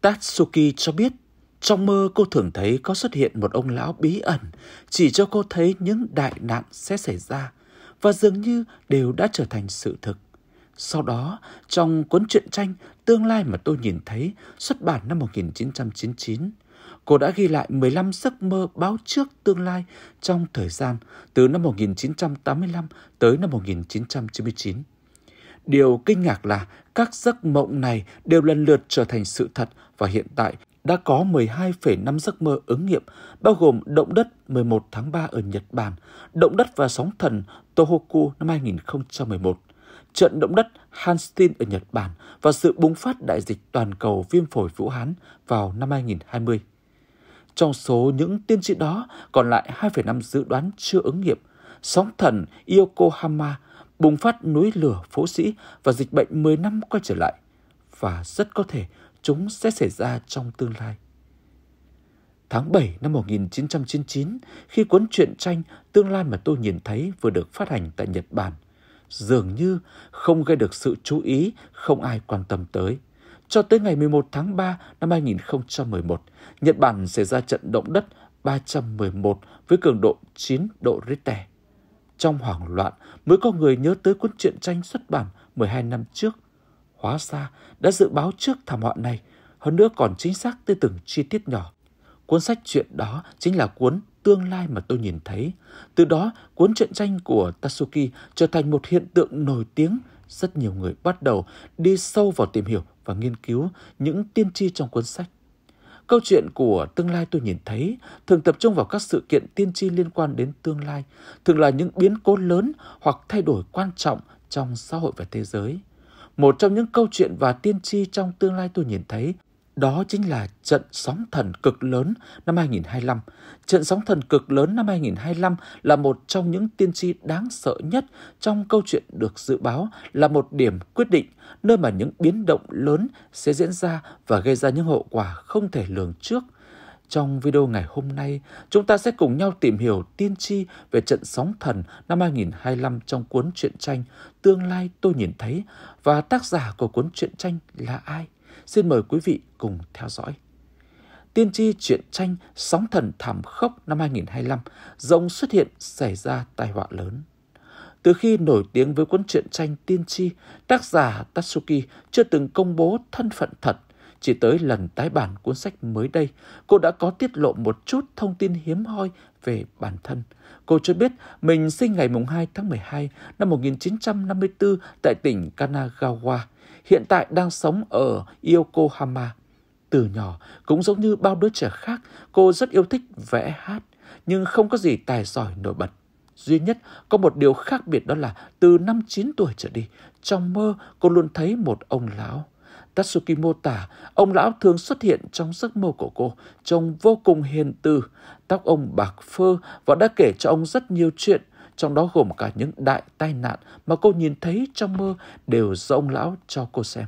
Tatsuki cho biết trong mơ cô thường thấy có xuất hiện một ông lão bí ẩn chỉ cho cô thấy những đại nạn sẽ xảy ra và dường như đều đã trở thành sự thực. Sau đó, trong cuốn truyện tranh Tương lai mà tôi nhìn thấy xuất bản năm 1999, cô đã ghi lại 15 giấc mơ báo trước tương lai trong thời gian từ năm 1985 tới năm 1999. Điều kinh ngạc là các giấc mộng này đều lần lượt trở thành sự thật và hiện tại đã có 12,5 giấc mơ ứng nghiệm, bao gồm động đất 11 tháng 3 ở Nhật Bản, động đất và sóng thần Tohoku năm 2011, trận động đất Hanstin ở Nhật Bản và sự bùng phát đại dịch toàn cầu viêm phổi Vũ Hán vào năm 2020. Trong số những tiên tri đó, còn lại 2,5 dự đoán chưa ứng nghiệm. Sóng thần Yokohama bùng phát núi lửa phố sĩ và dịch bệnh 10 năm quay trở lại và rất có thể chúng sẽ xảy ra trong tương lai. Tháng 7 năm 1999, khi cuốn truyện tranh Tương lai mà tôi nhìn thấy vừa được phát hành tại Nhật Bản, dường như không gây được sự chú ý không ai quan tâm tới. Cho tới ngày 11 tháng 3 năm 2011, Nhật Bản xảy ra trận động đất 311 với cường độ 9 độ Richter. Trong hoảng loạn mới có người nhớ tới cuốn truyện tranh xuất bản 12 năm trước. Hóa ra đã dự báo trước thảm họa này, hơn nữa còn chính xác tới từng chi tiết nhỏ. Cuốn sách truyện đó chính là cuốn tương lai mà tôi nhìn thấy. Từ đó, cuốn truyện tranh của Tatsuki trở thành một hiện tượng nổi tiếng. Rất nhiều người bắt đầu đi sâu vào tìm hiểu và nghiên cứu những tiên tri trong cuốn sách. Câu chuyện của tương lai tôi nhìn thấy thường tập trung vào các sự kiện tiên tri liên quan đến tương lai, thường là những biến cố lớn hoặc thay đổi quan trọng trong xã hội và thế giới. Một trong những câu chuyện và tiên tri trong tương lai tôi nhìn thấy đó chính là trận sóng thần cực lớn năm 2025. Trận sóng thần cực lớn năm 2025 là một trong những tiên tri đáng sợ nhất trong câu chuyện được dự báo là một điểm quyết định nơi mà những biến động lớn sẽ diễn ra và gây ra những hậu quả không thể lường trước. Trong video ngày hôm nay, chúng ta sẽ cùng nhau tìm hiểu tiên tri về trận sóng thần năm 2025 trong cuốn truyện tranh Tương lai tôi nhìn thấy và tác giả của cuốn truyện tranh là ai? Xin mời quý vị cùng theo dõi. Tiên tri truyện tranh Sóng thần thảm khốc năm 2025 rộng xuất hiện xảy ra tai họa lớn. Từ khi nổi tiếng với cuốn truyện tranh Tiên tri, tác giả Tatsuki chưa từng công bố thân phận thật. Chỉ tới lần tái bản cuốn sách mới đây, cô đã có tiết lộ một chút thông tin hiếm hoi về bản thân. Cô cho biết mình sinh ngày 2 tháng 12 năm 1954 tại tỉnh Kanagawa, hiện tại đang sống ở Yokohama. Từ nhỏ, cũng giống như bao đứa trẻ khác, cô rất yêu thích vẽ hát, nhưng không có gì tài giỏi nổi bật. Duy nhất có một điều khác biệt đó là từ năm 9 tuổi trở đi, trong mơ cô luôn thấy một ông lão. Tatsuki mô tả, ông lão thường xuất hiện trong giấc mơ của cô, trông vô cùng hiền từ. Tóc ông bạc phơ và đã kể cho ông rất nhiều chuyện – trong đó gồm cả những đại tai nạn mà cô nhìn thấy trong mơ đều do ông lão cho cô xem.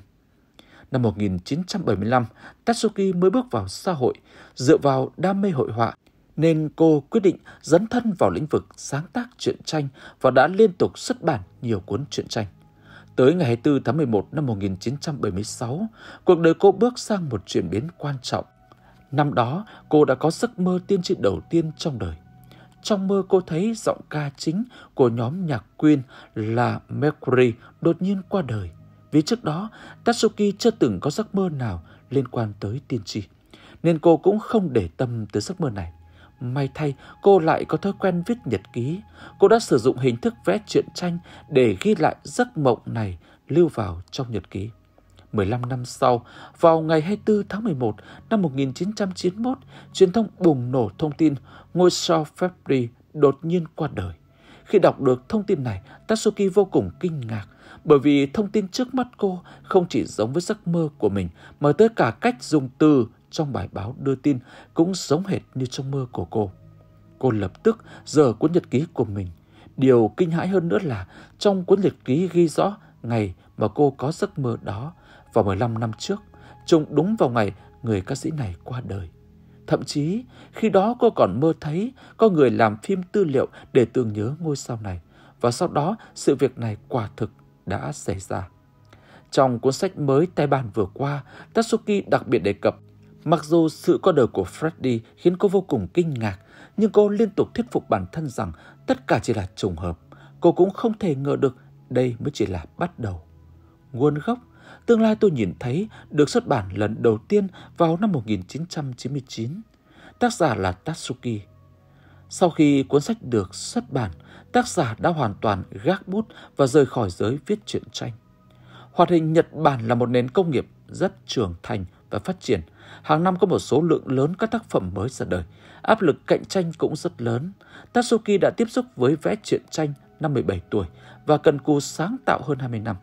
Năm 1975, Tatsuki mới bước vào xã hội, dựa vào đam mê hội họa, nên cô quyết định dấn thân vào lĩnh vực sáng tác truyện tranh và đã liên tục xuất bản nhiều cuốn truyện tranh. Tới ngày 24 tháng 11 năm 1976, cuộc đời cô bước sang một chuyển biến quan trọng. Năm đó, cô đã có giấc mơ tiên tri đầu tiên trong đời – trong mơ cô thấy giọng ca chính của nhóm nhạc Queen là Mercury đột nhiên qua đời. Vì trước đó, Tatsuki chưa từng có giấc mơ nào liên quan tới tiên tri, nên cô cũng không để tâm tới giấc mơ này. May thay, cô lại có thói quen viết nhật ký. Cô đã sử dụng hình thức vẽ truyện tranh để ghi lại giấc mộng này lưu vào trong nhật ký. 15 năm sau, vào ngày 24 tháng 11 năm 1991, truyền thông bùng nổ thông tin ngôi sao Febri đột nhiên qua đời. Khi đọc được thông tin này, Tatsuki vô cùng kinh ngạc bởi vì thông tin trước mắt cô không chỉ giống với giấc mơ của mình mà tới cả cách dùng từ trong bài báo đưa tin cũng giống hệt như trong mơ của cô. Cô lập tức dở cuốn nhật ký của mình. Điều kinh hãi hơn nữa là trong cuốn nhật ký ghi rõ ngày mà cô có giấc mơ đó vào 15 năm trước, trùng đúng vào ngày người ca sĩ này qua đời. Thậm chí, khi đó cô còn mơ thấy có người làm phim tư liệu để tưởng nhớ ngôi sao này. Và sau đó, sự việc này quả thực đã xảy ra. Trong cuốn sách mới tay bàn vừa qua, Tatsuki đặc biệt đề cập Mặc dù sự qua đời của Freddy khiến cô vô cùng kinh ngạc, nhưng cô liên tục thuyết phục bản thân rằng tất cả chỉ là trùng hợp. Cô cũng không thể ngờ được đây mới chỉ là bắt đầu. Nguồn gốc Tương lai tôi nhìn thấy được xuất bản lần đầu tiên vào năm 1999. Tác giả là Tatsuki. Sau khi cuốn sách được xuất bản, tác giả đã hoàn toàn gác bút và rời khỏi giới viết truyện tranh. Hoạt hình Nhật Bản là một nền công nghiệp rất trưởng thành và phát triển. Hàng năm có một số lượng lớn các tác phẩm mới ra đời. Áp lực cạnh tranh cũng rất lớn. Tatsuki đã tiếp xúc với vẽ truyện tranh năm 17 tuổi và cần cù sáng tạo hơn 20 năm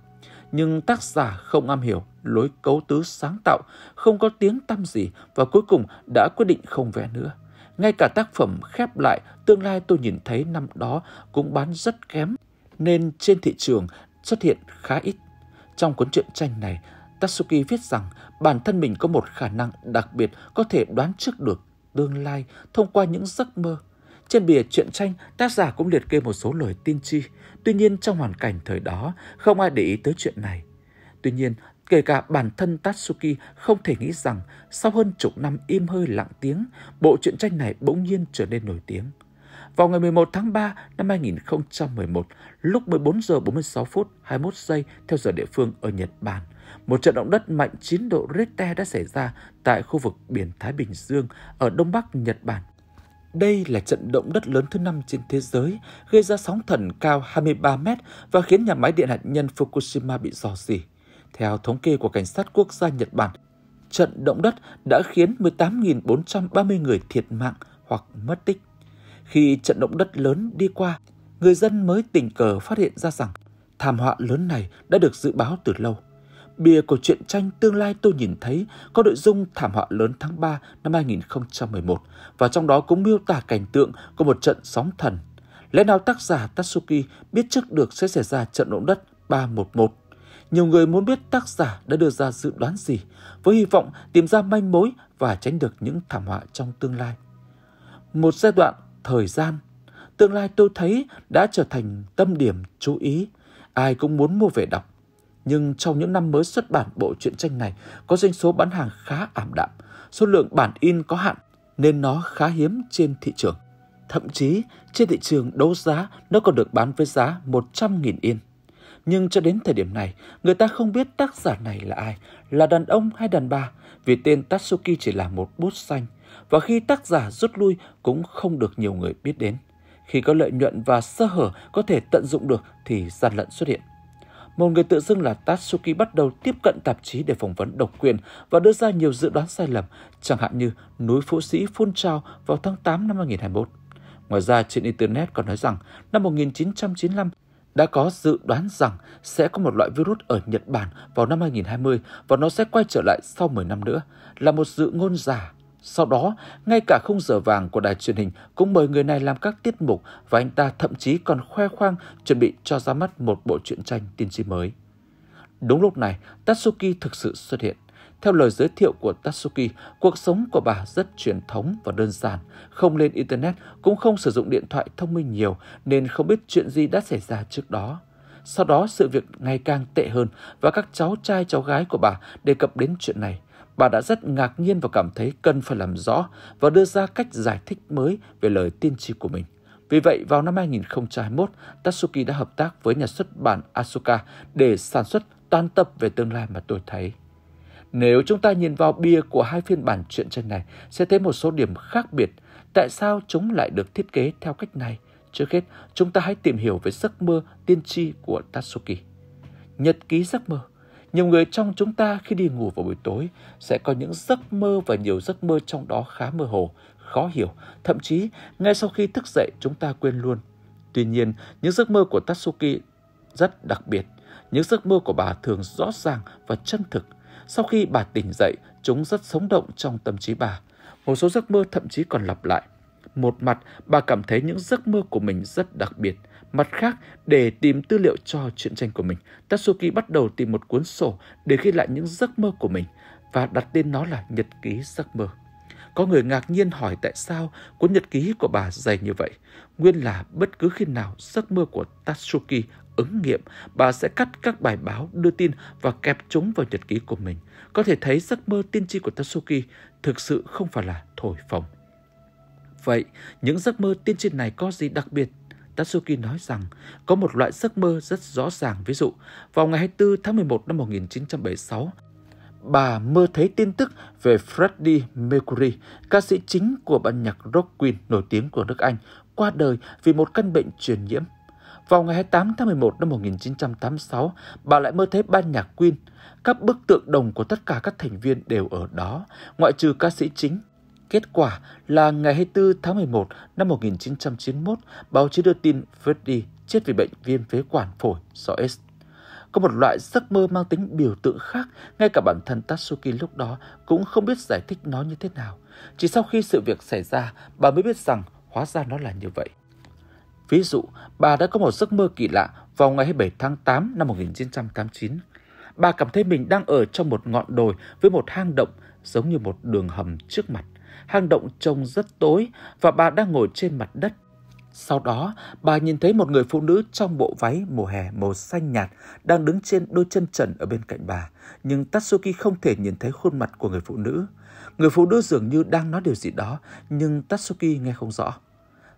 nhưng tác giả không am hiểu lối cấu tứ sáng tạo, không có tiếng tăm gì và cuối cùng đã quyết định không vẽ nữa. Ngay cả tác phẩm khép lại tương lai tôi nhìn thấy năm đó cũng bán rất kém, nên trên thị trường xuất hiện khá ít. Trong cuốn truyện tranh này, Tatsuki viết rằng bản thân mình có một khả năng đặc biệt có thể đoán trước được tương lai thông qua những giấc mơ. Trên bìa truyện tranh, tác giả cũng liệt kê một số lời tiên tri. Tuy nhiên trong hoàn cảnh thời đó, không ai để ý tới chuyện này. Tuy nhiên, kể cả bản thân Tatsuki không thể nghĩ rằng sau hơn chục năm im hơi lặng tiếng, bộ truyện tranh này bỗng nhiên trở nên nổi tiếng. Vào ngày 11 tháng 3 năm 2011, lúc 14 giờ 46 phút 21 giây theo giờ địa phương ở Nhật Bản, một trận động đất mạnh 9 độ Richter đã xảy ra tại khu vực biển Thái Bình Dương ở đông bắc Nhật Bản. Đây là trận động đất lớn thứ năm trên thế giới, gây ra sóng thần cao 23 mét và khiến nhà máy điện hạt nhân Fukushima bị dò dỉ. Theo thống kê của Cảnh sát Quốc gia Nhật Bản, trận động đất đã khiến 18.430 người thiệt mạng hoặc mất tích. Khi trận động đất lớn đi qua, người dân mới tình cờ phát hiện ra rằng thảm họa lớn này đã được dự báo từ lâu. Bìa của truyện tranh Tương lai tôi nhìn thấy có nội dung thảm họa lớn tháng 3 năm 2011 và trong đó cũng miêu tả cảnh tượng của một trận sóng thần. Lẽ nào tác giả Tatsuki biết trước được sẽ xảy ra trận động đất 311? Nhiều người muốn biết tác giả đã đưa ra dự đoán gì với hy vọng tìm ra manh mối và tránh được những thảm họa trong tương lai. Một giai đoạn thời gian tương lai tôi thấy đã trở thành tâm điểm chú ý. Ai cũng muốn mua về đọc nhưng trong những năm mới xuất bản bộ truyện tranh này có doanh số bán hàng khá ảm đạm. Số lượng bản in có hạn nên nó khá hiếm trên thị trường. Thậm chí trên thị trường đấu giá nó còn được bán với giá 100.000 yên. Nhưng cho đến thời điểm này, người ta không biết tác giả này là ai, là đàn ông hay đàn bà, vì tên Tatsuki chỉ là một bút xanh, và khi tác giả rút lui cũng không được nhiều người biết đến. Khi có lợi nhuận và sơ hở có thể tận dụng được thì gian lận xuất hiện một người tự xưng là Tatsuki bắt đầu tiếp cận tạp chí để phỏng vấn độc quyền và đưa ra nhiều dự đoán sai lầm, chẳng hạn như núi Phú Sĩ phun trào vào tháng 8 năm 2021. Ngoài ra, trên Internet còn nói rằng năm 1995 đã có dự đoán rằng sẽ có một loại virus ở Nhật Bản vào năm 2020 và nó sẽ quay trở lại sau 10 năm nữa, là một dự ngôn giả sau đó, ngay cả không giờ vàng của đài truyền hình cũng mời người này làm các tiết mục và anh ta thậm chí còn khoe khoang chuẩn bị cho ra mắt một bộ truyện tranh tiên tri mới. Đúng lúc này, Tatsuki thực sự xuất hiện. Theo lời giới thiệu của Tatsuki, cuộc sống của bà rất truyền thống và đơn giản, không lên Internet, cũng không sử dụng điện thoại thông minh nhiều nên không biết chuyện gì đã xảy ra trước đó. Sau đó sự việc ngày càng tệ hơn và các cháu trai cháu gái của bà đề cập đến chuyện này bà đã rất ngạc nhiên và cảm thấy cần phải làm rõ và đưa ra cách giải thích mới về lời tiên tri của mình. Vì vậy, vào năm 2021, Tatsuki đã hợp tác với nhà xuất bản Asuka để sản xuất toàn tập về tương lai mà tôi thấy. Nếu chúng ta nhìn vào bia của hai phiên bản truyện tranh này, sẽ thấy một số điểm khác biệt. Tại sao chúng lại được thiết kế theo cách này? Trước hết, chúng ta hãy tìm hiểu về giấc mơ tiên tri của Tatsuki. Nhật ký giấc mơ nhiều người trong chúng ta khi đi ngủ vào buổi tối sẽ có những giấc mơ và nhiều giấc mơ trong đó khá mơ hồ, khó hiểu. Thậm chí, ngay sau khi thức dậy chúng ta quên luôn. Tuy nhiên, những giấc mơ của Tatsuki rất đặc biệt. Những giấc mơ của bà thường rõ ràng và chân thực. Sau khi bà tỉnh dậy, chúng rất sống động trong tâm trí bà. Một số giấc mơ thậm chí còn lặp lại. Một mặt, bà cảm thấy những giấc mơ của mình rất đặc biệt – Mặt khác, để tìm tư liệu cho truyện tranh của mình, Tatsuki bắt đầu tìm một cuốn sổ để ghi lại những giấc mơ của mình và đặt tên nó là Nhật ký giấc mơ. Có người ngạc nhiên hỏi tại sao cuốn nhật ký của bà dày như vậy. Nguyên là bất cứ khi nào giấc mơ của Tatsuki ứng nghiệm, bà sẽ cắt các bài báo đưa tin và kẹp chúng vào nhật ký của mình. Có thể thấy giấc mơ tiên tri của Tatsuki thực sự không phải là thổi phồng. Vậy, những giấc mơ tiên tri này có gì đặc biệt Tatsuki nói rằng có một loại giấc mơ rất rõ ràng. Ví dụ, vào ngày 24 tháng 11 năm 1976, bà mơ thấy tin tức về Freddie Mercury, ca sĩ chính của ban nhạc rock Queen nổi tiếng của nước Anh, qua đời vì một căn bệnh truyền nhiễm. Vào ngày 28 tháng 11 năm 1986, bà lại mơ thấy ban nhạc Queen. Các bức tượng đồng của tất cả các thành viên đều ở đó, ngoại trừ ca sĩ chính Kết quả là ngày 24 tháng 11 năm 1991, báo chí đưa tin Freddy chết vì bệnh viêm phế quản phổi do S. Có một loại giấc mơ mang tính biểu tượng khác, ngay cả bản thân Tatsuki lúc đó cũng không biết giải thích nó như thế nào. Chỉ sau khi sự việc xảy ra, bà mới biết rằng hóa ra nó là như vậy. Ví dụ, bà đã có một giấc mơ kỳ lạ vào ngày 27 tháng 8 năm 1989. Bà cảm thấy mình đang ở trong một ngọn đồi với một hang động giống như một đường hầm trước mặt hang động trông rất tối và bà đang ngồi trên mặt đất. Sau đó, bà nhìn thấy một người phụ nữ trong bộ váy mùa hè màu xanh nhạt đang đứng trên đôi chân trần ở bên cạnh bà, nhưng Tatsuki không thể nhìn thấy khuôn mặt của người phụ nữ. Người phụ nữ dường như đang nói điều gì đó, nhưng Tatsuki nghe không rõ.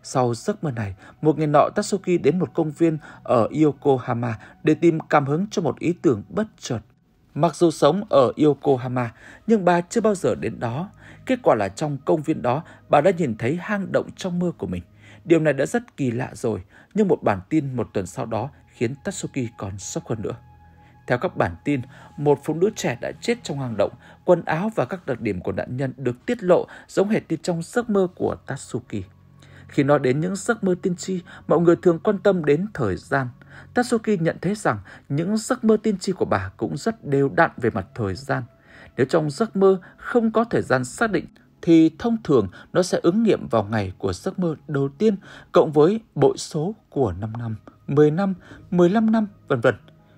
Sau giấc mơ này, một ngày nọ Tatsuki đến một công viên ở Yokohama để tìm cảm hứng cho một ý tưởng bất chợt. Mặc dù sống ở Yokohama, nhưng bà chưa bao giờ đến đó. Kết quả là trong công viên đó, bà đã nhìn thấy hang động trong mơ của mình. Điều này đã rất kỳ lạ rồi, nhưng một bản tin một tuần sau đó khiến Tatsuki còn sốc hơn nữa. Theo các bản tin, một phụ nữ trẻ đã chết trong hang động, quần áo và các đặc điểm của nạn nhân được tiết lộ giống hệt như trong giấc mơ của Tatsuki. Khi nói đến những giấc mơ tiên tri, mọi người thường quan tâm đến thời gian. Tatsuki nhận thấy rằng những giấc mơ tiên tri của bà cũng rất đều đặn về mặt thời gian – nếu trong giấc mơ không có thời gian xác định thì thông thường nó sẽ ứng nghiệm vào ngày của giấc mơ đầu tiên cộng với bội số của 5 năm, 10 năm, 15 năm, vân vân.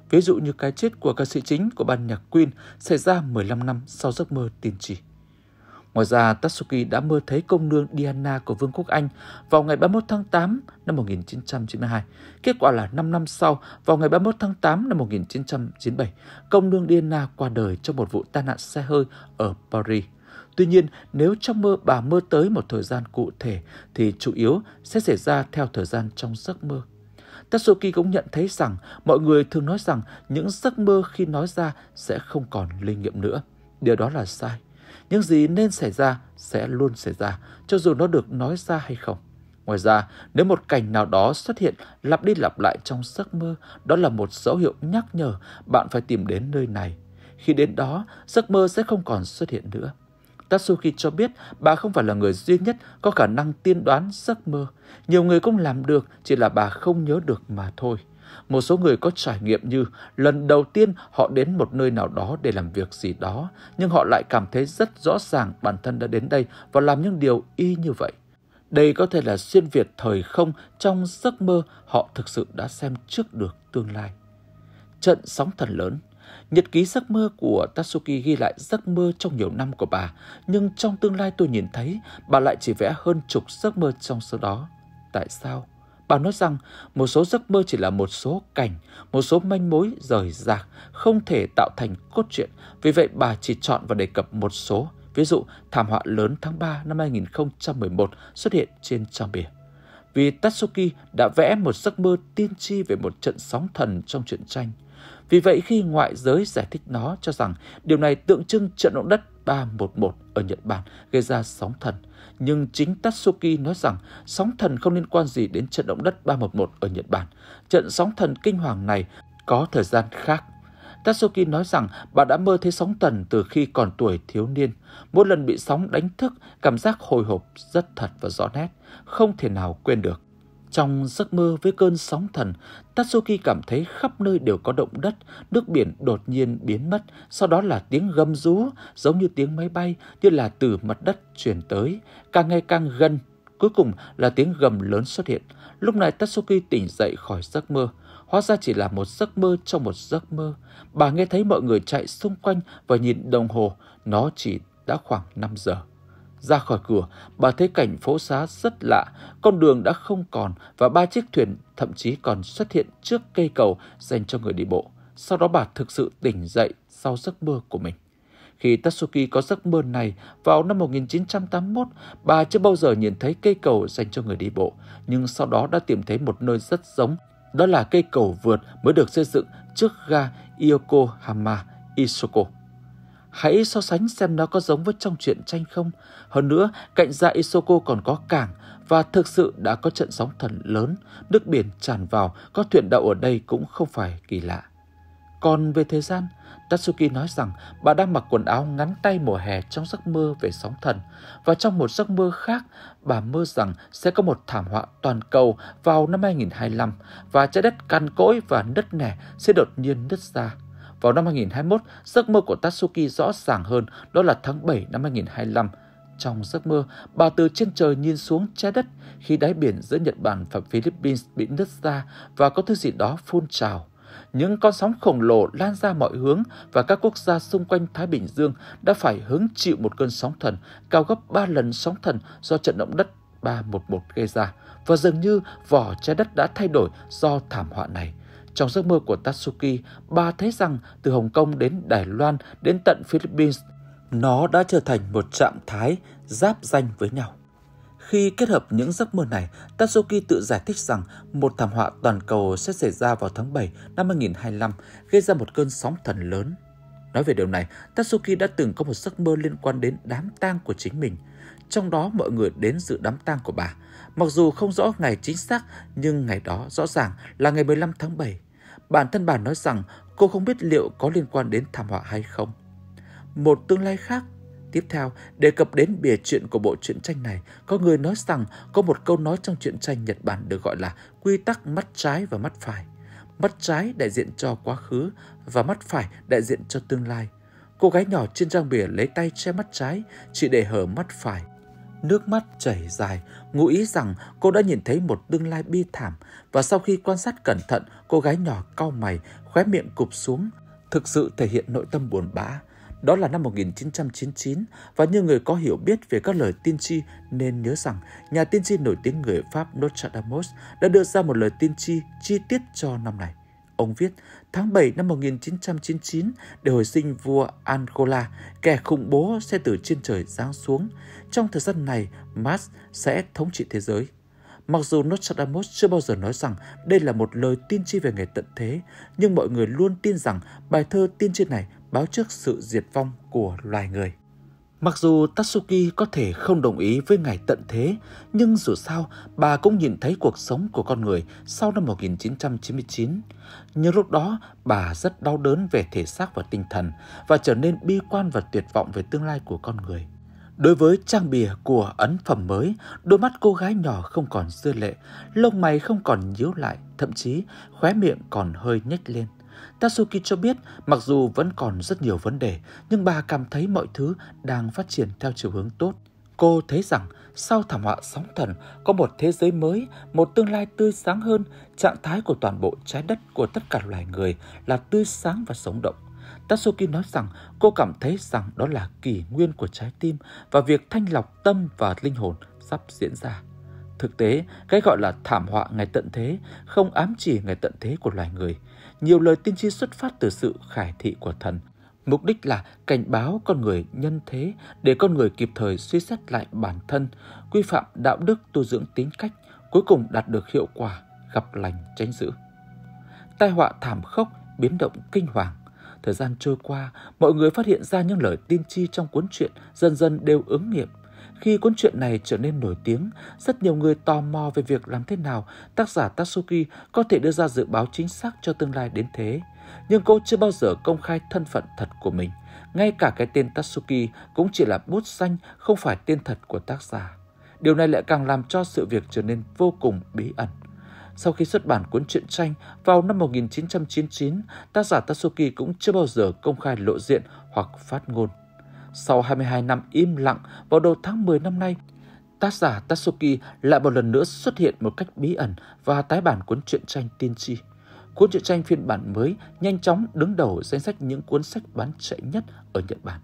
Ví dụ như cái chết của ca sĩ chính của ban nhạc Queen xảy ra 15 năm sau giấc mơ tiên tri. Ngoài ra, Tatsuki đã mơ thấy công nương Diana của Vương quốc Anh vào ngày 31 tháng 8 năm 1992. Kết quả là 5 năm sau, vào ngày 31 tháng 8 năm 1997, công nương Diana qua đời trong một vụ tai nạn xe hơi ở Paris. Tuy nhiên, nếu trong mơ bà mơ tới một thời gian cụ thể thì chủ yếu sẽ xảy ra theo thời gian trong giấc mơ. Tatsuki cũng nhận thấy rằng mọi người thường nói rằng những giấc mơ khi nói ra sẽ không còn linh nghiệm nữa. Điều đó là sai. Những gì nên xảy ra sẽ luôn xảy ra, cho dù nó được nói ra hay không. Ngoài ra, nếu một cảnh nào đó xuất hiện lặp đi lặp lại trong giấc mơ, đó là một dấu hiệu nhắc nhở bạn phải tìm đến nơi này. Khi đến đó, giấc mơ sẽ không còn xuất hiện nữa. Tatsuki cho biết bà không phải là người duy nhất có khả năng tiên đoán giấc mơ. Nhiều người cũng làm được, chỉ là bà không nhớ được mà thôi. Một số người có trải nghiệm như lần đầu tiên họ đến một nơi nào đó để làm việc gì đó, nhưng họ lại cảm thấy rất rõ ràng bản thân đã đến đây và làm những điều y như vậy. Đây có thể là xuyên Việt thời không trong giấc mơ họ thực sự đã xem trước được tương lai. Trận sóng thần lớn Nhật ký giấc mơ của Tatsuki ghi lại giấc mơ trong nhiều năm của bà, nhưng trong tương lai tôi nhìn thấy bà lại chỉ vẽ hơn chục giấc mơ trong số đó. Tại sao? bà nói rằng một số giấc mơ chỉ là một số cảnh, một số manh mối rời rạc, không thể tạo thành cốt truyện. Vì vậy bà chỉ chọn và đề cập một số. Ví dụ, thảm họa lớn tháng 3 năm 2011 xuất hiện trên trang bìa. Vì Tatsuki đã vẽ một giấc mơ tiên tri về một trận sóng thần trong truyện tranh – vì vậy khi ngoại giới giải thích nó cho rằng điều này tượng trưng trận động đất 311 ở Nhật Bản gây ra sóng thần, nhưng chính Tatsuki nói rằng sóng thần không liên quan gì đến trận động đất 311 ở Nhật Bản. Trận sóng thần kinh hoàng này có thời gian khác Tatsuki nói rằng bà đã mơ thấy sóng thần từ khi còn tuổi thiếu niên. Mỗi lần bị sóng đánh thức, cảm giác hồi hộp rất thật và rõ nét, không thể nào quên được. Trong giấc mơ với cơn sóng thần, Tatsuki cảm thấy khắp nơi đều có động đất, nước biển đột nhiên biến mất, sau đó là tiếng gầm rú, giống như tiếng máy bay, như là từ mặt đất chuyển tới, càng ngày càng gần. Cuối cùng là tiếng gầm lớn xuất hiện. Lúc này Tatsuki tỉnh dậy khỏi giấc mơ. Hóa ra chỉ là một giấc mơ trong một giấc mơ. Bà nghe thấy mọi người chạy xung quanh và nhìn đồng hồ. Nó chỉ đã khoảng 5 giờ. Ra khỏi cửa, bà thấy cảnh phố xá rất lạ, con đường đã không còn và ba chiếc thuyền thậm chí còn xuất hiện trước cây cầu dành cho người đi bộ. Sau đó bà thực sự tỉnh dậy sau giấc mơ của mình. Khi Tatsuki có giấc mơ này, vào năm 1981, bà chưa bao giờ nhìn thấy cây cầu dành cho người đi bộ, nhưng sau đó đã tìm thấy một nơi rất giống, đó là cây cầu vượt mới được xây dựng trước ga Yokohama Isoko. Hãy so sánh xem nó có giống với trong truyện tranh không. Hơn nữa, cạnh gia Isoko còn có cảng và thực sự đã có trận sóng thần lớn, nước biển tràn vào, có thuyền đậu ở đây cũng không phải kỳ lạ. Còn về thời gian, Tatsuki nói rằng bà đang mặc quần áo ngắn tay mùa hè trong giấc mơ về sóng thần và trong một giấc mơ khác, bà mơ rằng sẽ có một thảm họa toàn cầu vào năm 2025 và trái đất cằn cỗi và nứt nẻ sẽ đột nhiên nứt ra. Vào năm 2021, giấc mơ của Tatsuki rõ ràng hơn, đó là tháng 7 năm 2025. Trong giấc mơ, bà từ trên trời nhìn xuống trái đất khi đáy biển giữa Nhật Bản và Philippines bị nứt ra và có thứ gì đó phun trào. Những con sóng khổng lồ lan ra mọi hướng và các quốc gia xung quanh Thái Bình Dương đã phải hứng chịu một cơn sóng thần cao gấp 3 lần sóng thần do trận động đất 311 gây ra và dường như vỏ trái đất đã thay đổi do thảm họa này. Trong giấc mơ của Tatsuki, bà thấy rằng từ Hồng Kông đến Đài Loan đến tận Philippines, nó đã trở thành một trạng thái giáp danh với nhau. Khi kết hợp những giấc mơ này, Tatsuki tự giải thích rằng một thảm họa toàn cầu sẽ xảy ra vào tháng 7 năm 2025, gây ra một cơn sóng thần lớn. Nói về điều này, Tatsuki đã từng có một giấc mơ liên quan đến đám tang của chính mình. Trong đó mọi người đến dự đám tang của bà. Mặc dù không rõ ngày chính xác, nhưng ngày đó rõ ràng là ngày 15 tháng 7 Bản thân bà nói rằng cô không biết liệu có liên quan đến thảm họa hay không. Một tương lai khác Tiếp theo, đề cập đến bìa chuyện của bộ truyện tranh này, có người nói rằng có một câu nói trong truyện tranh Nhật Bản được gọi là quy tắc mắt trái và mắt phải. Mắt trái đại diện cho quá khứ và mắt phải đại diện cho tương lai. Cô gái nhỏ trên trang bìa lấy tay che mắt trái, chỉ để hở mắt phải nước mắt chảy dài, ngụ ý rằng cô đã nhìn thấy một tương lai bi thảm và sau khi quan sát cẩn thận, cô gái nhỏ cau mày, khóe miệng cụp xuống, thực sự thể hiện nội tâm buồn bã. Đó là năm 1999 và như người có hiểu biết về các lời tiên tri nên nhớ rằng nhà tiên tri nổi tiếng người Pháp Nostradamus đã đưa ra một lời tiên tri chi tiết cho năm này. Ông viết, tháng 7 năm 1999 để hồi sinh vua Angola, kẻ khủng bố sẽ từ trên trời giáng xuống. Trong thời gian này, Mars sẽ thống trị thế giới. Mặc dù Nostradamus chưa bao giờ nói rằng đây là một lời tiên tri về ngày tận thế, nhưng mọi người luôn tin rằng bài thơ tiên tri này báo trước sự diệt vong của loài người. Mặc dù Tatsuki có thể không đồng ý với ngài tận thế, nhưng dù sao bà cũng nhìn thấy cuộc sống của con người sau năm 1999. Nhưng lúc đó bà rất đau đớn về thể xác và tinh thần và trở nên bi quan và tuyệt vọng về tương lai của con người. Đối với trang bìa của ấn phẩm mới, đôi mắt cô gái nhỏ không còn dưa lệ, lông mày không còn nhíu lại, thậm chí khóe miệng còn hơi nhếch lên. Tatsuki cho biết mặc dù vẫn còn rất nhiều vấn đề, nhưng bà cảm thấy mọi thứ đang phát triển theo chiều hướng tốt. Cô thấy rằng sau thảm họa sóng thần có một thế giới mới, một tương lai tươi sáng hơn, trạng thái của toàn bộ trái đất của tất cả loài người là tươi sáng và sống động. Tatsuki nói rằng cô cảm thấy rằng đó là kỷ nguyên của trái tim và việc thanh lọc tâm và linh hồn sắp diễn ra. Thực tế, cái gọi là thảm họa ngày tận thế không ám chỉ ngày tận thế của loài người nhiều lời tiên tri xuất phát từ sự khải thị của thần. Mục đích là cảnh báo con người nhân thế để con người kịp thời suy xét lại bản thân, quy phạm đạo đức tu dưỡng tính cách, cuối cùng đạt được hiệu quả, gặp lành tránh dữ. Tai họa thảm khốc, biến động kinh hoàng. Thời gian trôi qua, mọi người phát hiện ra những lời tiên tri trong cuốn truyện dần dần đều ứng nghiệm khi cuốn truyện này trở nên nổi tiếng, rất nhiều người tò mò về việc làm thế nào tác giả Tatsuki có thể đưa ra dự báo chính xác cho tương lai đến thế. Nhưng cô chưa bao giờ công khai thân phận thật của mình. Ngay cả cái tên Tatsuki cũng chỉ là bút danh, không phải tên thật của tác giả. Điều này lại càng làm cho sự việc trở nên vô cùng bí ẩn. Sau khi xuất bản cuốn truyện tranh vào năm 1999, tác giả Tatsuki cũng chưa bao giờ công khai lộ diện hoặc phát ngôn. Sau 22 năm im lặng, vào đầu tháng 10 năm nay, tác giả Tatsuki lại một lần nữa xuất hiện một cách bí ẩn và tái bản cuốn truyện tranh tiên tri. Cuốn truyện tranh phiên bản mới nhanh chóng đứng đầu danh sách những cuốn sách bán chạy nhất ở Nhật Bản.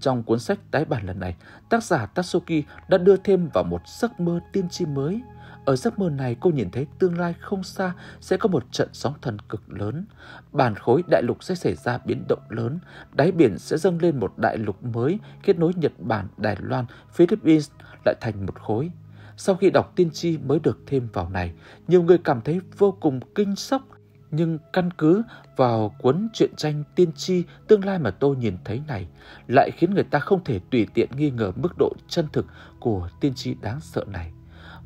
Trong cuốn sách tái bản lần này, tác giả Tatsuki đã đưa thêm vào một giấc mơ tiên tri mới – ở giấc mơ này cô nhìn thấy tương lai không xa sẽ có một trận sóng thần cực lớn. Bản khối đại lục sẽ xảy ra biến động lớn, đáy biển sẽ dâng lên một đại lục mới kết nối Nhật Bản, Đài Loan, Philippines lại thành một khối. Sau khi đọc tiên tri mới được thêm vào này, nhiều người cảm thấy vô cùng kinh sốc nhưng căn cứ vào cuốn truyện tranh tiên tri tương lai mà tôi nhìn thấy này lại khiến người ta không thể tùy tiện nghi ngờ mức độ chân thực của tiên tri đáng sợ này.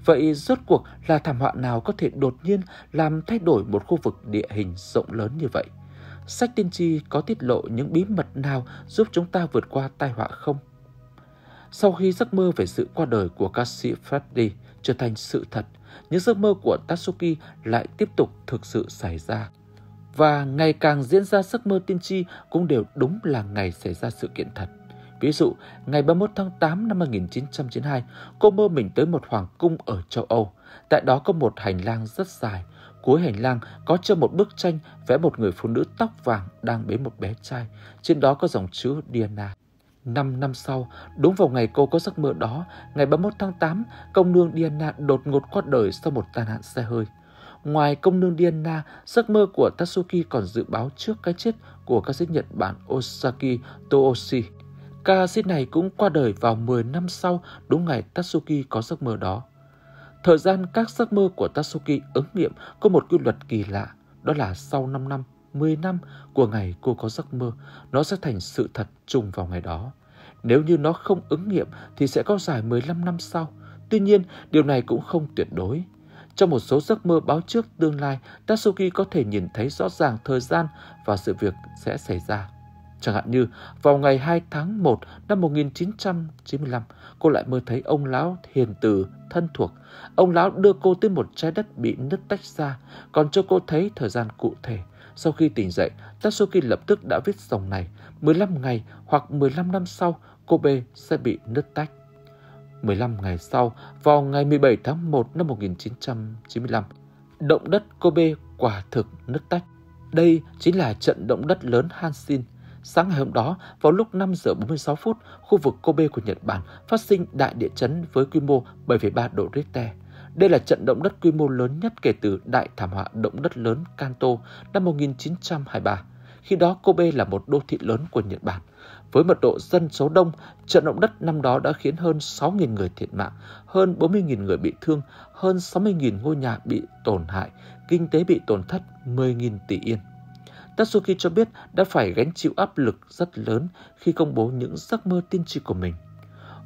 Vậy rốt cuộc là thảm họa nào có thể đột nhiên làm thay đổi một khu vực địa hình rộng lớn như vậy? Sách tiên tri có tiết lộ những bí mật nào giúp chúng ta vượt qua tai họa không? Sau khi giấc mơ về sự qua đời của ca sĩ Freddie trở thành sự thật, những giấc mơ của Tatsuki lại tiếp tục thực sự xảy ra. Và ngày càng diễn ra giấc mơ tiên tri cũng đều đúng là ngày xảy ra sự kiện thật. Ví dụ, ngày 31 tháng 8 năm 1992, cô mơ mình tới một hoàng cung ở châu Âu. Tại đó có một hành lang rất dài. Cuối hành lang có treo một bức tranh vẽ một người phụ nữ tóc vàng đang bế một bé trai. Trên đó có dòng chữ Diana. năm năm sau, đúng vào ngày cô có giấc mơ đó, ngày 31 tháng 8, công nương Diana đột ngột qua đời sau một tai nạn xe hơi. Ngoài công nương Diana, giấc mơ của Tatsuki còn dự báo trước cái chết của ca sĩ Nhật Bản Osaki Tooshi. Ca sĩ này cũng qua đời vào 10 năm sau đúng ngày Tatsuki có giấc mơ đó. Thời gian các giấc mơ của Tatsuki ứng nghiệm có một quy luật kỳ lạ, đó là sau 5 năm, 10 năm của ngày cô có giấc mơ, nó sẽ thành sự thật trùng vào ngày đó. Nếu như nó không ứng nghiệm thì sẽ có dài 15 năm sau. Tuy nhiên, điều này cũng không tuyệt đối. Trong một số giấc mơ báo trước tương lai, Tatsuki có thể nhìn thấy rõ ràng thời gian và sự việc sẽ xảy ra. Chẳng hạn như, vào ngày 2 tháng 1 năm 1995, cô lại mơ thấy ông lão hiền từ thân thuộc. Ông lão đưa cô tới một trái đất bị nứt tách ra, còn cho cô thấy thời gian cụ thể. Sau khi tỉnh dậy, Tatsuki lập tức đã viết dòng này. 15 ngày hoặc 15 năm sau, cô b sẽ bị nứt tách. 15 ngày sau, vào ngày 17 tháng 1 năm 1995, động đất Kobe quả thực nứt tách. Đây chính là trận động đất lớn hanshin Sáng ngày hôm đó, vào lúc 5 giờ 46 phút, khu vực Kobe của Nhật Bản phát sinh đại địa chấn với quy mô 7,3 độ Richter. Đây là trận động đất quy mô lớn nhất kể từ đại thảm họa động đất lớn Kanto năm 1923. Khi đó, Kobe là một đô thị lớn của Nhật Bản. Với mật độ dân số đông, trận động đất năm đó đã khiến hơn 6.000 người thiệt mạng, hơn 40.000 người bị thương, hơn 60.000 ngôi nhà bị tổn hại, kinh tế bị tổn thất 10.000 tỷ yên. Tatsuki cho biết đã phải gánh chịu áp lực rất lớn khi công bố những giấc mơ tiên tri của mình.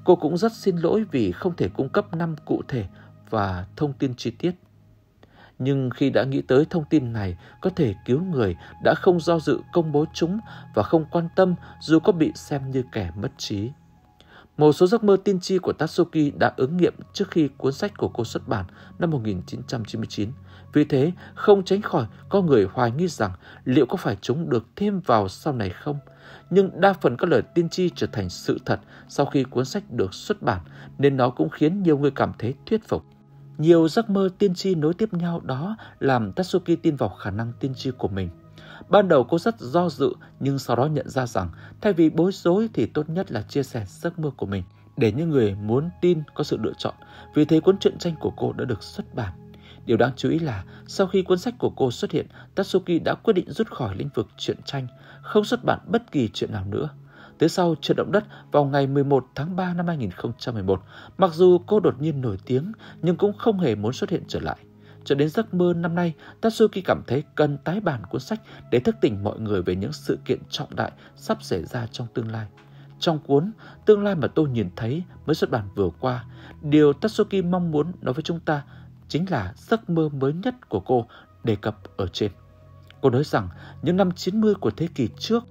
Cô cũng rất xin lỗi vì không thể cung cấp năm cụ thể và thông tin chi tiết. Nhưng khi đã nghĩ tới thông tin này có thể cứu người đã không do dự công bố chúng và không quan tâm dù có bị xem như kẻ mất trí. Một số giấc mơ tiên tri của Tatsuki đã ứng nghiệm trước khi cuốn sách của cô xuất bản năm 1999 vì thế, không tránh khỏi có người hoài nghi rằng liệu có phải chúng được thêm vào sau này không? Nhưng đa phần các lời tiên tri trở thành sự thật sau khi cuốn sách được xuất bản, nên nó cũng khiến nhiều người cảm thấy thuyết phục. Nhiều giấc mơ tiên tri nối tiếp nhau đó làm Tatsuki tin vào khả năng tiên tri của mình. Ban đầu cô rất do dự nhưng sau đó nhận ra rằng thay vì bối rối thì tốt nhất là chia sẻ giấc mơ của mình để những người muốn tin có sự lựa chọn. Vì thế cuốn truyện tranh của cô đã được xuất bản. Điều đáng chú ý là sau khi cuốn sách của cô xuất hiện, Tatsuki đã quyết định rút khỏi lĩnh vực truyện tranh, không xuất bản bất kỳ chuyện nào nữa. Tới sau trận động đất vào ngày 11 tháng 3 năm 2011, mặc dù cô đột nhiên nổi tiếng nhưng cũng không hề muốn xuất hiện trở lại. Cho đến giấc mơ năm nay, Tatsuki cảm thấy cần tái bản cuốn sách để thức tỉnh mọi người về những sự kiện trọng đại sắp xảy ra trong tương lai. Trong cuốn Tương lai mà tôi nhìn thấy mới xuất bản vừa qua, điều Tatsuki mong muốn nói với chúng ta chính là giấc mơ mới nhất của cô đề cập ở trên. Cô nói rằng những năm 90 của thế kỷ trước,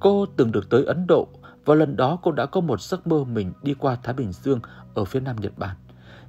cô từng được tới Ấn Độ và lần đó cô đã có một giấc mơ mình đi qua Thái Bình Dương ở phía nam Nhật Bản.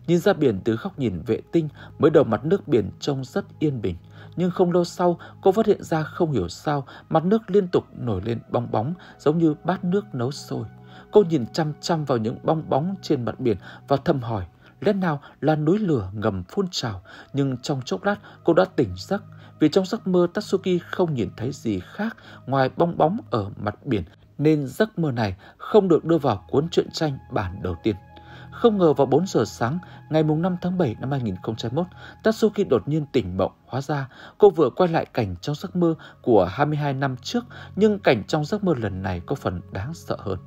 Nhìn ra biển từ góc nhìn vệ tinh, mới đầu mặt nước biển trông rất yên bình. Nhưng không lâu sau, cô phát hiện ra không hiểu sao mặt nước liên tục nổi lên bong bóng giống như bát nước nấu sôi. Cô nhìn chăm chăm vào những bong bóng trên mặt biển và thầm hỏi lẽ nào là núi lửa ngầm phun trào, nhưng trong chốc lát cô đã tỉnh giấc, vì trong giấc mơ Tatsuki không nhìn thấy gì khác ngoài bong bóng ở mặt biển, nên giấc mơ này không được đưa vào cuốn truyện tranh bản đầu tiên. Không ngờ vào 4 giờ sáng ngày mùng 5 tháng 7 năm 2021, Tatsuki đột nhiên tỉnh mộng. Hóa ra, cô vừa quay lại cảnh trong giấc mơ của 22 năm trước, nhưng cảnh trong giấc mơ lần này có phần đáng sợ hơn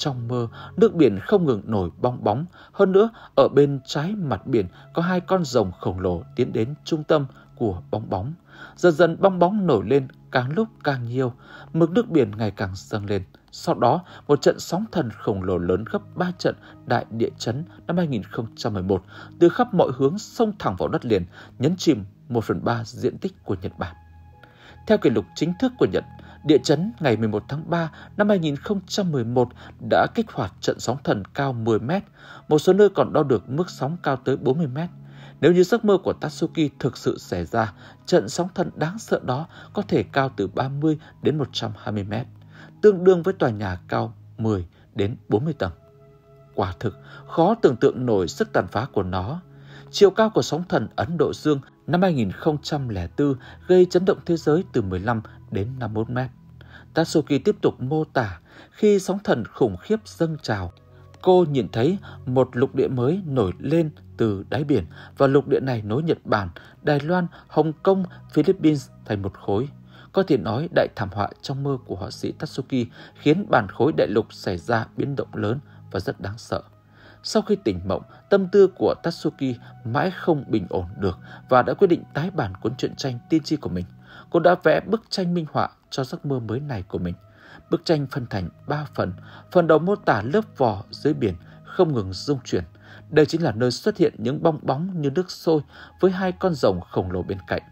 trong mơ, nước biển không ngừng nổi bong bóng. Hơn nữa, ở bên trái mặt biển có hai con rồng khổng lồ tiến đến trung tâm của bong bóng. Dần dần bong bóng nổi lên càng lúc càng nhiều, mực nước biển ngày càng dâng lên. Sau đó, một trận sóng thần khổng lồ lớn gấp 3 trận đại địa chấn năm 2011 từ khắp mọi hướng xông thẳng vào đất liền, nhấn chìm 1 phần 3 diện tích của Nhật Bản. Theo kỷ lục chính thức của Nhật, địa chấn ngày 11 tháng 3 năm 2011 đã kích hoạt trận sóng thần cao 10 mét, một số nơi còn đo được mức sóng cao tới 40 mét. Nếu như giấc mơ của Tatsuki thực sự xảy ra, trận sóng thần đáng sợ đó có thể cao từ 30 đến 120 mét, tương đương với tòa nhà cao 10 đến 40 tầng. Quả thực, khó tưởng tượng nổi sức tàn phá của nó. Chiều cao của sóng thần Ấn Độ Dương năm 2004 gây chấn động thế giới từ 15 đến 51 mét. Tatsuki tiếp tục mô tả khi sóng thần khủng khiếp dâng trào. Cô nhìn thấy một lục địa mới nổi lên từ đáy biển và lục địa này nối Nhật Bản, Đài Loan, Hồng Kông, Philippines thành một khối. Có thể nói đại thảm họa trong mơ của họa sĩ Tatsuki khiến bản khối đại lục xảy ra biến động lớn và rất đáng sợ. Sau khi tỉnh mộng, tâm tư của Tatsuki mãi không bình ổn được và đã quyết định tái bản cuốn truyện tranh tiên tri của mình. Cô đã vẽ bức tranh minh họa cho giấc mơ mới này của mình. Bức tranh phân thành 3 phần. Phần đầu mô tả lớp vỏ dưới biển không ngừng rung chuyển. Đây chính là nơi xuất hiện những bong bóng như nước sôi với hai con rồng khổng lồ bên cạnh.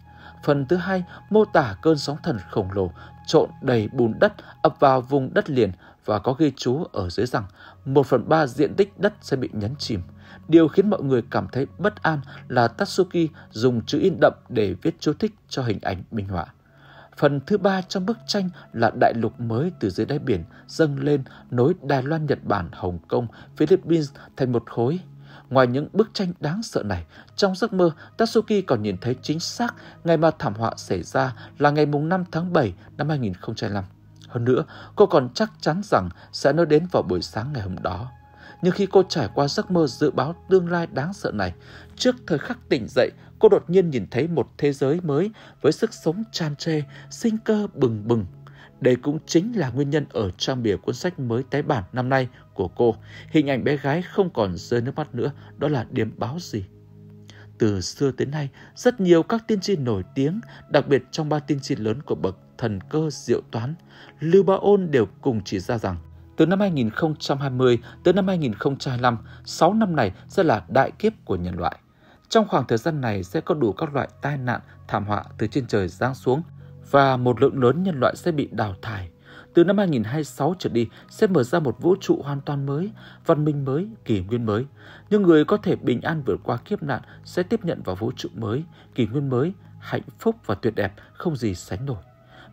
Phần thứ hai mô tả cơn sóng thần khổng lồ trộn đầy bùn đất ập vào vùng đất liền và có ghi chú ở dưới rằng 1 phần 3 diện tích đất sẽ bị nhấn chìm. Điều khiến mọi người cảm thấy bất an là Tatsuki dùng chữ in đậm để viết chú thích cho hình ảnh minh họa. Phần thứ ba trong bức tranh là đại lục mới từ dưới đáy biển dâng lên nối Đài Loan, Nhật Bản, Hồng Kông, Philippines thành một khối. Ngoài những bức tranh đáng sợ này, trong giấc mơ, Tatsuki còn nhìn thấy chính xác ngày mà thảm họa xảy ra là ngày mùng 5 tháng 7 năm 2005. Hơn nữa, cô còn chắc chắn rằng sẽ nói đến vào buổi sáng ngày hôm đó. Nhưng khi cô trải qua giấc mơ dự báo tương lai đáng sợ này, trước thời khắc tỉnh dậy, cô đột nhiên nhìn thấy một thế giới mới với sức sống tràn trề, sinh cơ bừng bừng. Đây cũng chính là nguyên nhân ở trang bìa cuốn sách mới tái bản năm nay của cô. Hình ảnh bé gái không còn rơi nước mắt nữa, đó là điểm báo gì? Từ xưa đến nay, rất nhiều các tiên tri nổi tiếng, đặc biệt trong ba tiên tri lớn của bậc thần cơ diệu toán, Lưu Ba Ôn đều cùng chỉ ra rằng từ năm 2020 tới năm 2025, 6 năm này sẽ là đại kiếp của nhân loại. Trong khoảng thời gian này sẽ có đủ các loại tai nạn, thảm họa từ trên trời giáng xuống và một lượng lớn nhân loại sẽ bị đào thải. Từ năm 2026 trở đi sẽ mở ra một vũ trụ hoàn toàn mới, văn minh mới, kỷ nguyên mới. Những người có thể bình an vượt qua kiếp nạn sẽ tiếp nhận vào vũ trụ mới, kỷ nguyên mới, hạnh phúc và tuyệt đẹp không gì sánh nổi.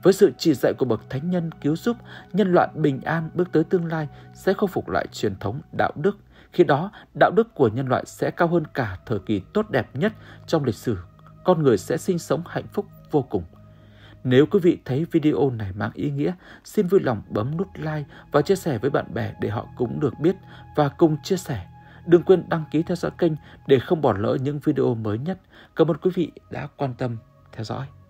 Với sự chỉ dạy của bậc thánh nhân cứu giúp, nhân loại bình an bước tới tương lai sẽ khôi phục lại truyền thống đạo đức. Khi đó, đạo đức của nhân loại sẽ cao hơn cả thời kỳ tốt đẹp nhất trong lịch sử. Con người sẽ sinh sống hạnh phúc vô cùng. Nếu quý vị thấy video này mang ý nghĩa, xin vui lòng bấm nút like và chia sẻ với bạn bè để họ cũng được biết và cùng chia sẻ. Đừng quên đăng ký theo dõi kênh để không bỏ lỡ những video mới nhất. Cảm ơn quý vị đã quan tâm theo dõi.